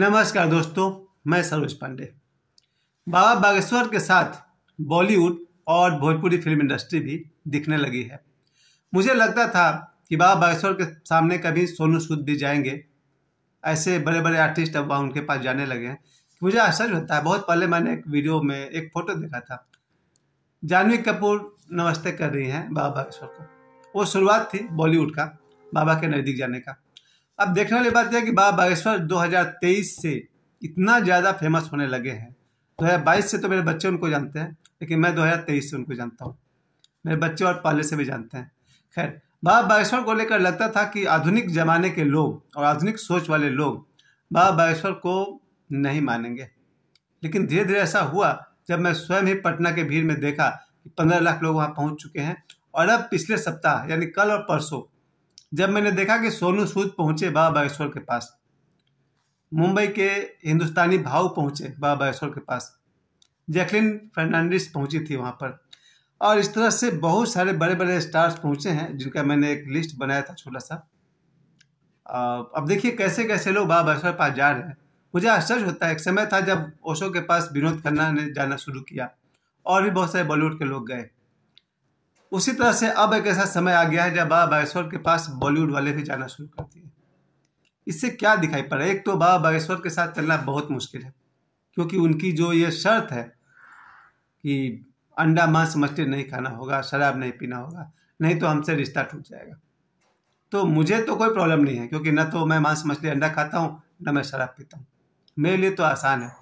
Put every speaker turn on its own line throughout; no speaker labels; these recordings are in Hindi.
नमस्कार दोस्तों मैं सरोज पांडे बाबा बागेश्वर के साथ बॉलीवुड और भोजपुरी फिल्म इंडस्ट्री भी दिखने लगी है मुझे लगता था कि बाबा बागेश्वर के सामने कभी सोनू सूद भी जाएंगे ऐसे बड़े बड़े आर्टिस्ट अब उनके पास जाने लगे हैं मुझे आश्चर्य होता है बहुत पहले मैंने एक वीडियो में एक फ़ोटो देखा था जानवी कपूर नमस्ते कर रही हैं बाबा बागेश्वर को वो शुरुआत थी बॉलीवुड का बाबा के नज़दीक जाने का अब देखने वाली बात यह कि बाबा बागेश्वर 2023 से इतना ज़्यादा फेमस होने लगे हैं बाईस से तो मेरे बच्चे उनको जानते हैं लेकिन मैं 2023 से उनको जानता हूँ मेरे बच्चे और पहले से भी जानते हैं खैर बाबा बागेश्वर को लेकर लगता था कि आधुनिक ज़माने के लोग और आधुनिक सोच वाले लोग बाबा बागेश्वर को नहीं मानेंगे लेकिन धीरे धीरे ऐसा हुआ जब मैं स्वयं ही पटना के भीड़ में देखा कि पंद्रह लाख लोग वहाँ पहुँच चुके हैं और अब पिछले सप्ताह यानी कल और परसों जब मैंने देखा कि सोनू सूद पहुंचे बाबा बागेश्वर के पास मुंबई के हिंदुस्तानी भाव पहुंचे बाबा बागेश्वर के पास जैकलिन फर्नांडिस पहुंची थी वहां पर और इस तरह से बहुत सारे बड़े बड़े स्टार्स पहुंचे हैं जिनका मैंने एक लिस्ट बनाया था छोटा सा अब देखिए कैसे कैसे लोग बाबा बागेश्वर पास जा रहे हैं मुझे आश्चर्य होता है एक समय था जब ओशो के पास विनोद खन्ना ने जाना शुरू किया और भी बहुत सारे बॉलीवुड के लोग गए उसी तरह से अब एक ऐसा समय आ गया है जब बाबा बागेश्वर के पास बॉलीवुड वाले भी जाना शुरू कर दिए इससे क्या दिखाई पड़ा है एक तो बाबा बागेश्वर के साथ चलना बहुत मुश्किल है क्योंकि उनकी जो ये शर्त है कि अंडा मांस मछली नहीं खाना होगा शराब नहीं पीना होगा नहीं तो हमसे रिश्ता टूट जाएगा तो मुझे तो कोई प्रॉब्लम नहीं है क्योंकि न तो मैं मांस मछली अंडा खाता हूँ न मैं शराब पीता हूँ मेरे लिए तो आसान है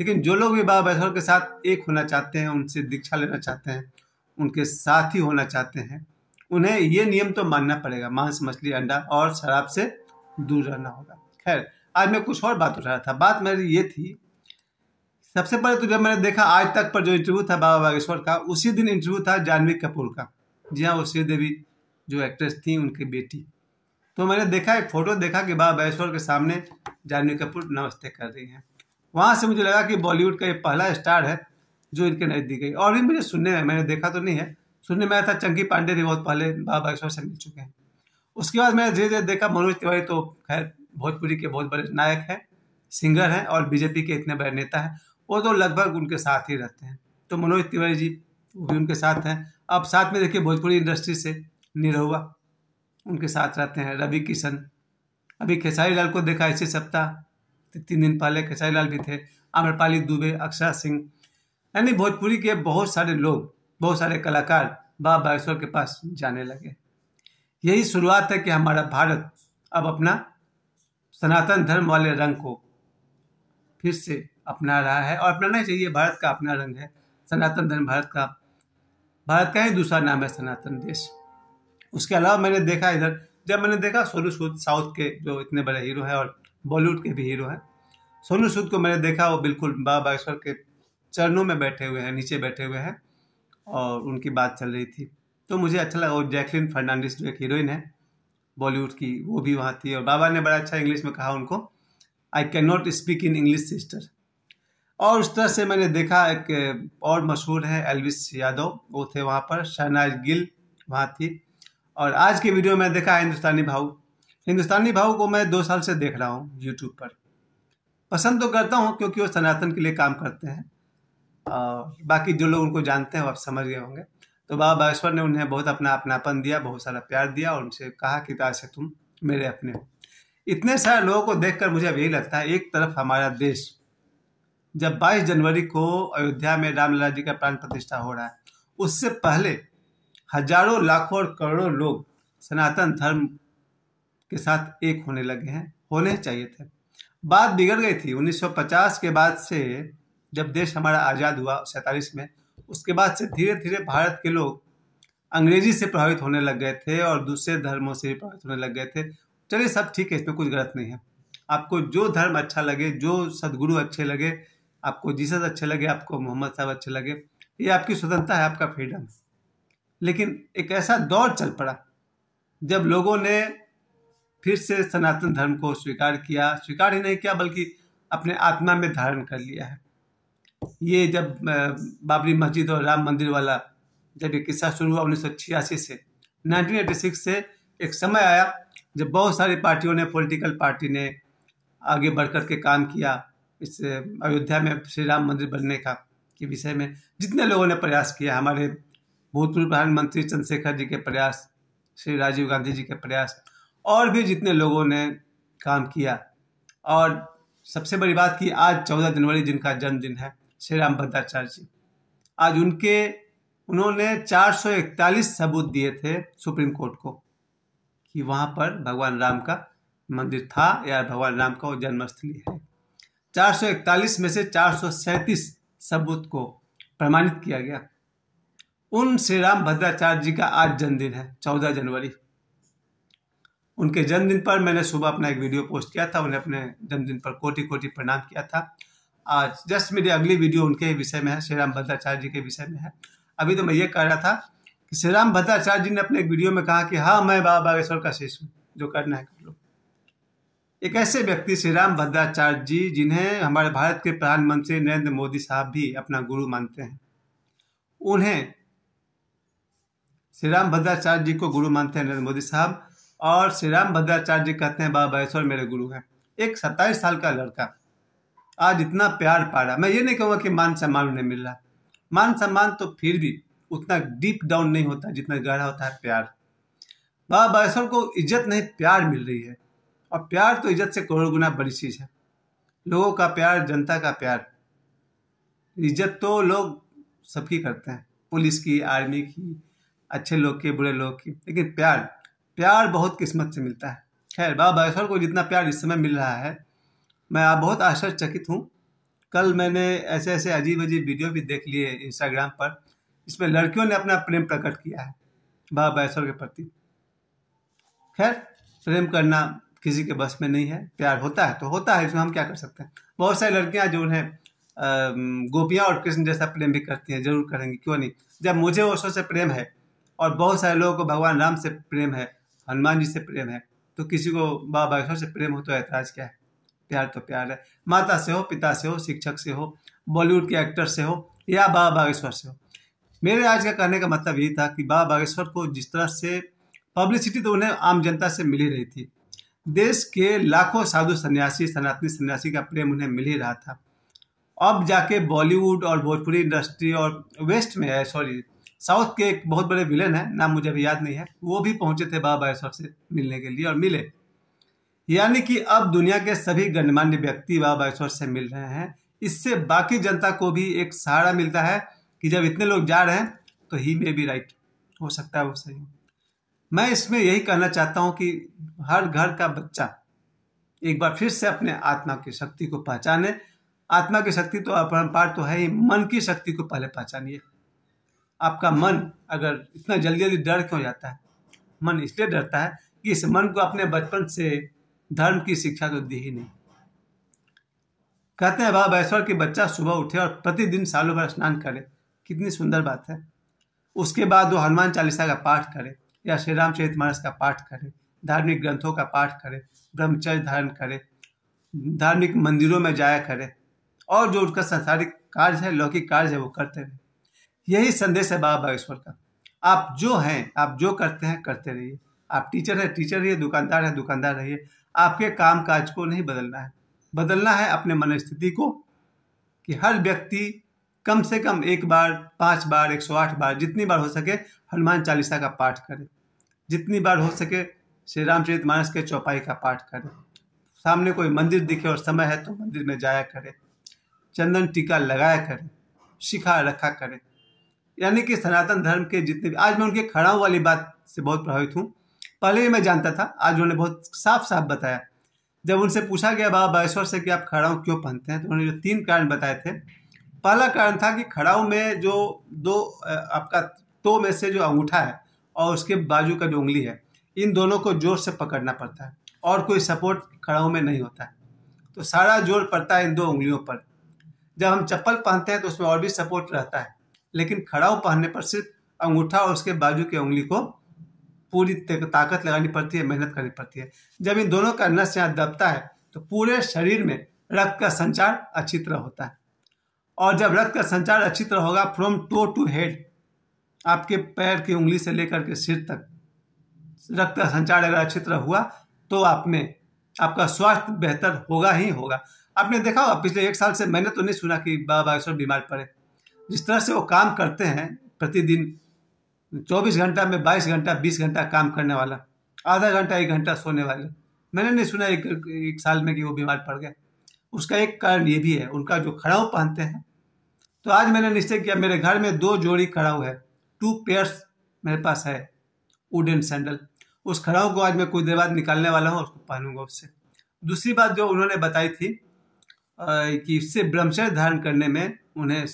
लेकिन जो लोग भी बाबा बैसवर के साथ एक होना चाहते हैं उनसे दीक्षा लेना चाहते हैं उनके साथ ही होना चाहते हैं उन्हें ये नियम तो मानना पड़ेगा मांस मछली अंडा और शराब से दूर रहना होगा खैर आज मैं कुछ और बात उठा रहा था बात मेरी ये थी सबसे पहले तो जब मैंने देखा आज तक पर जो इंटरव्यू था बाबा बागेश्वर का उसी दिन इंटरव्यू था जानवी कपूर का जी हाँ वो श्रीदेवी जो एक्ट्रेस थी उनकी बेटी तो मैंने देखा एक फ़ोटो देखा कि बाबा बागेश्वर के सामने जानवी कपूर नमस्ते कर रही हैं वहाँ से मुझे लगा कि बॉलीवुड का ये पहला स्टार है जो इनके दी गई और भी मुझे सुनने में मैंने देखा तो नहीं है सुनने में आया था चंकी पांडे भी बहुत पहले बाबा बागेश्वर से मिल चुके हैं उसके बाद मैंने धीरे धीरे देखा मनोज तिवारी तो खैर भोजपुरी के बहुत बड़े नायक हैं सिंगर हैं और बीजेपी के इतने बड़े नेता हैं वो तो लगभग उनके साथ ही रहते हैं तो मनोज तिवारी जी भी उनके साथ हैं अब साथ में देखिए भोजपुरी इंडस्ट्री से निरहुआ उनके साथ रहते हैं रवि किशन अभी खेसारी लाल को देखा इसी सप्ताह तीन दिन पहले खेसारी लाल भी थे आम्रपाली दुबे अक्षरा सिंह यानी भोजपुरी के बहुत सारे लोग बहुत सारे कलाकार बाबा बागेश्वर के पास जाने लगे यही शुरुआत है कि हमारा भारत अब अपना सनातन धर्म वाले रंग को फिर से अपना रहा है और अपनाना ही चाहिए भारत का अपना रंग है सनातन धर्म भारत का भारत का ही दूसरा नाम है सनातन देश उसके अलावा मैंने देखा इधर जब मैंने देखा सोनू सूद साउथ के जो इतने बड़े हीरो हैं और बॉलीवुड के भी हीरो हैं सोनू सूद को मैंने देखा वो बिल्कुल बाबा बागेश्वर के चरणों में बैठे हुए हैं नीचे बैठे हुए हैं और उनकी बात चल रही थी तो मुझे अच्छा लगा और जैकलिन फर्नांडिस जो एक हीरोइन है बॉलीवुड की वो भी वहाँ थी और बाबा ने बड़ा अच्छा इंग्लिश में कहा उनको I can not speak in English sister और उस तरह से मैंने देखा एक और मशहूर है एलविस यादव वो थे वहाँ पर शहनाज गिल वहाँ थी और आज के वीडियो में देखा हिंदुस्तानी भाऊ हिंदुस्तानी भाऊ को मैं दो साल से देख रहा हूँ यूट्यूब पर पसंद तो करता हूँ क्योंकि वो सनातन के लिए काम करते हैं बाकी जो लोग उनको जानते हैं वो आप समझ गए होंगे तो बाबा बागेश्वर ने उन्हें बहुत अपना अपनापन दिया बहुत सारा प्यार दिया और उनसे कहा कि ताश तुम मेरे अपने हो इतने सारे लोगों को देखकर मुझे अब यही लगता है एक तरफ हमारा देश जब 22 जनवरी को अयोध्या में रामलला जी का प्राण प्रतिष्ठा हो रहा है उससे पहले हजारों लाखों और करोड़ों लोग सनातन धर्म के साथ एक होने लगे हैं होने चाहिए थे बात बिगड़ गई थी 1950 के बाद से जब देश हमारा आज़ाद हुआ सैंतालीस में उसके बाद से धीरे धीरे भारत के लोग अंग्रेजी से प्रभावित होने लग गए थे और दूसरे धर्मों से भी प्रभावित होने लग गए थे चलिए सब ठीक है इसमें कुछ गलत नहीं है आपको जो धर्म अच्छा लगे जो सदगुरु अच्छे लगे आपको जीसस अच्छे लगे आपको मोहम्मद साहब अच्छे लगे ये आपकी स्वतंत्रता है आपका फ्रीडम लेकिन एक ऐसा दौर चल पड़ा जब लोगों ने फिर से सनातन धर्म को स्वीकार किया स्वीकार ही नहीं किया बल्कि अपने आत्मा में धारण कर लिया है ये जब बाबरी मस्जिद और राम मंदिर वाला जब ये किस्सा शुरू हुआ उन्नीस सौ छियासी से नाइनटीन एटी सिक्स से एक समय आया जब बहुत सारी पार्टियों ने पॉलिटिकल पार्टी ने आगे बढ़ के काम किया इस अयोध्या में श्री राम मंदिर बनने का के विषय में जितने लोगों ने प्रयास किया हमारे भूतपूर्व प्रधानमंत्री चंद्रशेखर जी के प्रयास श्री राजीव गांधी जी के प्रयास और भी जितने लोगों ने काम किया और सबसे बड़ी बात की आज चौदह जनवरी जिनका जन्मदिन है श्री राम भद्राचार्य जी आज उनके उन्होंने 441 सबूत दिए थे सुप्रीम कोर्ट को कि वहां पर भगवान राम का मंदिर था या भगवान राम का वो जन्मस्थली है 441 में से चार सबूत को प्रमाणित किया गया उन श्री राम भद्राचार्य जी का आज जन्मदिन है 14 जनवरी उनके जन्मदिन पर मैंने सुबह अपना एक वीडियो पोस्ट किया था उन्हें अपने जन्मदिन पर कोटि कोटि प्रणाम किया था आज जस्ट मेरी अगली वीडियो उनके विषय में है श्री राम भद्राचार्य जी के विषय में है अभी तो मैं ये कह रहा था कि श्री राम भद्राचार्य जी ने अपने एक वीडियो में कहा कि हाँ मैं बाबा बागेश्वर का शिष्य हूँ जो करना है कर लो एक ऐसे व्यक्ति श्री राम भद्राचार्य जी जिन्हें हमारे भारत के प्रधानमंत्री नरेंद्र मोदी साहब भी अपना गुरु मानते हैं उन्हें श्री राम भद्राचार्य जी को गुरु मानते हैं नरेंद्र मोदी साहब और श्री राम भद्राचार्य जी कहते हैं बाबा बागेश्वर मेरे गुरु हैं एक सत्ताईस साल का लड़का आज इतना प्यार पा रहा मैं ये नहीं कहूँगा कि मान सम्मान उन्हें मिल रहा मान सम्मान तो फिर भी उतना डीप डाउन नहीं होता जितना गहरा होता है प्यार बाबा बागेश्वर को इज्जत नहीं प्यार मिल रही है और प्यार तो इज्जत से करोड़ गुना बड़ी चीज़ है लोगों का प्यार जनता का प्यार इज्जत तो लोग सबकी करते हैं पुलिस की आर्मी की अच्छे लोग की बुरे लोग की लेकिन प्यार प्यार बहुत किस्मत से मिलता है खैर बाबा बागेश्वर को जितना प्यार इस समय मिल रहा है मैं आप बहुत आश्चर्यचकित हूँ कल मैंने ऐसे ऐसे अजीब अजीब वीडियो भी देख लिए इंस्टाग्राम पर इसमें लड़कियों ने अपना प्रेम प्रकट किया है बाबा बैसर के प्रति खैर प्रेम करना किसी के बस में नहीं है प्यार होता है तो होता है इसमें हम क्या कर सकते हैं बहुत सारी लड़कियाँ जो उन्हें गोपियाँ और कृष्ण जैसा प्रेम भी करती हैं जरूर करेंगी क्यों नहीं जब मुझे वो से प्रेम है और बहुत सारे लोगों को भगवान राम से प्रेम है हनुमान जी से प्रेम है तो किसी को बाबा बागेश्वर से प्रेम हो तो ऐतराज क्या है प्यार तो प्यार है माता से हो पिता से हो शिक्षक से हो बॉलीवुड के एक्टर से हो या बाबा बागेश्वर से हो मेरे आज का कहने का मतलब ये था कि बाबा बागेश्वर को जिस तरह से पब्लिसिटी तो उन्हें आम जनता से मिल ही रही थी देश के लाखों साधु सन्यासी सनातनी सन्यासी का प्रेम उन्हें मिल ही रहा था अब जाके बॉलीवुड और भोजपुरी इंडस्ट्री और वेस्ट में है सॉरी साउथ के एक बहुत बड़े विलेन है नाम मुझे अभी याद नहीं है वो भी पहुंचे थे बाबा बागेश्वर से मिलने के लिए और मिले यानी कि अब दुनिया के सभी गणमान्य व्यक्ति व वैश्वर से मिल रहे हैं इससे बाकी जनता को भी एक सहारा मिलता है कि जब इतने लोग जा रहे हैं तो ही मे बी राइट हो सकता है वो सही मैं इसमें यही कहना चाहता हूँ कि हर घर का बच्चा एक बार फिर से अपने आत्मा की शक्ति को पहचाने आत्मा की शक्ति तो अपरम्पार तो है ही मन की शक्ति को पहले पहचानिए आपका मन अगर इतना जल्दी जल्दी डर क्यों जाता है मन इसलिए डरता है कि इस मन को अपने बचपन से धर्म की शिक्षा तो दी ही नहीं कहते हैं बाबा बैश्वर के बच्चा सुबह उठे और प्रतिदिन सालों भर स्नान करे कितनी सुंदर बात है उसके बाद वो हनुमान चालीसा का पाठ करे या श्री रामचरित मानस का पाठ करे धार्मिक ग्रंथों का पाठ करे ब्रह्मचर्य धारण करे धार्मिक मंदिरों में जाया करे और जो उसका संसारिक कार्य है लौकिक कार्य है वो करते रहे यही संदेश है बाबा बागेश्वर का आप जो हैं आप जो करते हैं करते रहिए आप टीचर है टीचर रहिए दुकानदार है दुकानदार रहिए आपके काम काज को नहीं बदलना है बदलना है अपने मन स्थिति को कि हर व्यक्ति कम से कम एक बार पाँच बार एक सौ आठ बार जितनी बार हो सके हनुमान चालीसा का पाठ करें जितनी बार हो सके श्री रामचरित मानस के चौपाई का पाठ करें सामने कोई मंदिर दिखे और समय है तो मंदिर में जाया करें चंदन टीका लगाया करें शिखा रखा करें यानी कि सनातन धर्म के जितने भी आज मैं उनके खड़ाऊ वाली बात से बहुत प्रभावित हूँ पहले भी मैं जानता था आज उन्होंने बहुत साफ साफ बताया जब उनसे पूछा गया बाबा बागेश्वर से कि आप खड़ाऊ क्यों पहनते हैं तो उन्होंने जो तीन कारण बताए थे पहला कारण था कि खड़ाऊ में जो दो आपका तो में से जो अंगूठा है और उसके बाजू का जो उंगली है इन दोनों को जोर से पकड़ना पड़ता है और कोई सपोर्ट खड़ाऊ में नहीं होता है तो सारा जोर पड़ता है इन दो उंगलियों पर जब हम चप्पल पहनते हैं तो उसमें और भी सपोर्ट रहता है लेकिन खड़ाऊ पहनने पर सिर्फ अंगूठा और उसके बाजू की उंगली को पूरी ताकत लगानी पड़ती है मेहनत करनी पड़ती है जब इन दोनों का नस यहाँ दबता है तो पूरे शरीर में रक्त का संचार अच्छी तरह होता है और जब रक्त का संचार अच्छी तरह होगा फ्रॉम टो टू हेड आपके पैर की उंगली से लेकर के सिर तक रक्त का संचार अगर अच्छी तरह हुआ तो आप में आपका स्वास्थ्य बेहतर होगा ही होगा आपने देखा होगा पिछले एक साल से मैंने तो नहीं सुना कि बाबा बागेश्वर बीमार पड़े जिस तरह से वो काम करते हैं प्रतिदिन चौबीस घंटा में बाईस घंटा बीस घंटा काम करने वाला आधा घंटा एक घंटा सोने वाले मैंने नहीं सुना एक, एक साल में कि वो बीमार पड़ गया उसका एक कारण ये भी है उनका जो खड़ाऊ पहनते हैं तो आज मैंने निश्चय किया मेरे घर में दो जोड़ी खड़ाऊ है टू पेयर्स मेरे पास है वुडन सैंडल उस खड़ाऊ को आज मैं कुछ देर बाद निकालने वाला हूँ उसको पहनूंगा उससे दूसरी बात जो उन्होंने बताई थी कि इससे ब्रह्मचर्य धारण करने में उन्हें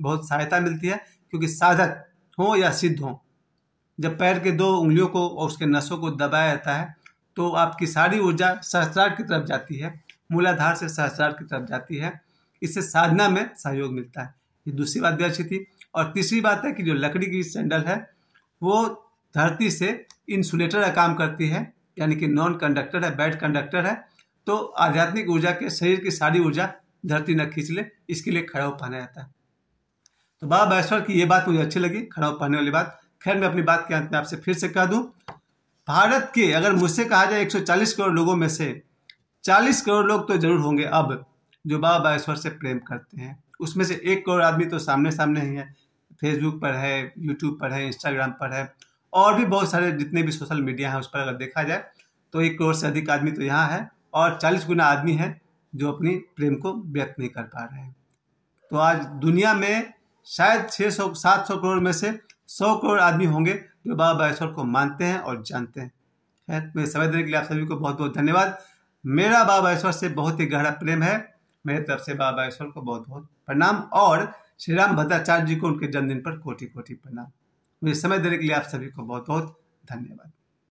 बहुत सहायता मिलती है क्योंकि साधक हों या सिद्ध हो जब पैर के दो उंगलियों को और उसके नसों को दबाया जाता है तो आपकी सारी ऊर्जा सहस्त्रार की तरफ जाती है मूलाधार से सहस्त्रार की तरफ जाती है इससे साधना में सहयोग मिलता है ये दूसरी बात भी अच्छी थी और तीसरी बात है कि जो लकड़ी की सैंडल है वो धरती से इंसुलेटर का काम करती है यानी कि नॉन कंडक्टर है बैड कंडक्टर है तो आध्यात्मिक ऊर्जा के शरीर की सारी ऊर्जा धरती न खींच ले इसके लिए खड़ा हो पाना जाता है तो बाबा बैश्वर की ये बात मुझे अच्छी लगी खड़ा पढ़ने वाली बात खैर मैं अपनी बात के अंत में आपसे फिर से कह दूं भारत के अगर मुझसे कहा जाए 140 करोड़ लोगों में से 40 करोड़ लोग तो जरूर होंगे अब जो बाबा बागेश्वर से प्रेम करते हैं उसमें से एक करोड़ आदमी तो सामने सामने ही है फेसबुक पर है यूट्यूब पर है इंस्टाग्राम पर है और भी बहुत सारे जितने भी सोशल मीडिया हैं उस पर अगर देखा जाए तो एक करोड़ से अधिक आदमी तो यहाँ है और चालीस गुना आदमी है जो अपनी प्रेम को व्यक्त नहीं कर पा रहे हैं तो आज दुनिया में शायद छः सौ सात सौ करोड़ में से सौ करोड़ आदमी होंगे जो बाबा बागेश्वर को मानते हैं और जानते हैं खैर मेरे समय देने के लिए आप सभी को बहुत बहुत धन्यवाद मेरा बाबा बागेश्वर से बहुत ही गहरा प्रेम है मेरी तरफ से बाबा बागेश्वर को बहुत बहुत प्रणाम और श्री राम भद्राचार्य जी को उनके जन्मदिन पर कोटि कोटि प्रणाम मुझे समय देने के लिए आप सभी को बहुत बहुत धन्यवाद